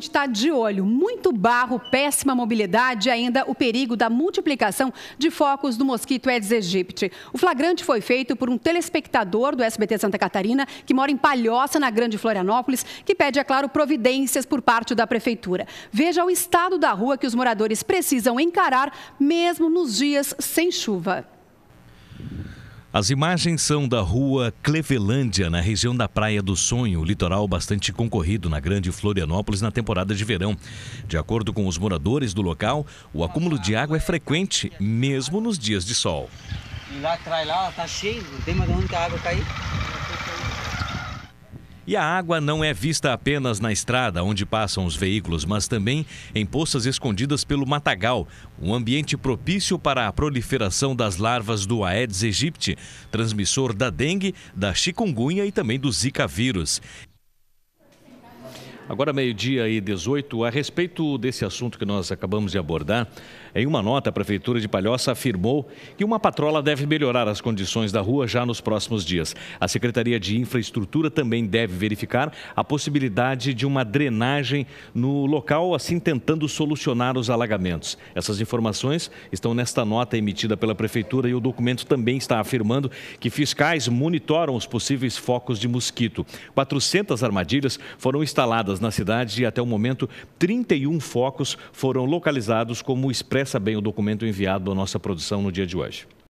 gente está de olho. Muito barro, péssima mobilidade e ainda o perigo da multiplicação de focos do mosquito Aedes aegypti. O flagrante foi feito por um telespectador do SBT Santa Catarina, que mora em Palhoça, na Grande Florianópolis, que pede, é claro, providências por parte da prefeitura. Veja o estado da rua que os moradores precisam encarar, mesmo nos dias sem chuva. As imagens são da rua Clevelândia, na região da Praia do Sonho, litoral bastante concorrido na Grande Florianópolis na temporada de verão. De acordo com os moradores do local, o acúmulo de água é frequente, mesmo nos dias de sol. E lá atrás, lá, tá cheio, não tem mais onde a água cair. E a água não é vista apenas na estrada onde passam os veículos, mas também em poças escondidas pelo matagal, um ambiente propício para a proliferação das larvas do Aedes aegypti, transmissor da dengue, da chikungunya e também do Zika vírus. Agora, meio-dia e 18, a respeito desse assunto que nós acabamos de abordar, em uma nota, a Prefeitura de Palhoça afirmou que uma patrola deve melhorar as condições da rua já nos próximos dias. A Secretaria de Infraestrutura também deve verificar a possibilidade de uma drenagem no local, assim tentando solucionar os alagamentos. Essas informações estão nesta nota emitida pela Prefeitura e o documento também está afirmando que fiscais monitoram os possíveis focos de mosquito. 400 armadilhas foram instaladas na cidade e até o momento 31 focos foram localizados, como expressa bem o documento enviado à nossa produção no dia de hoje.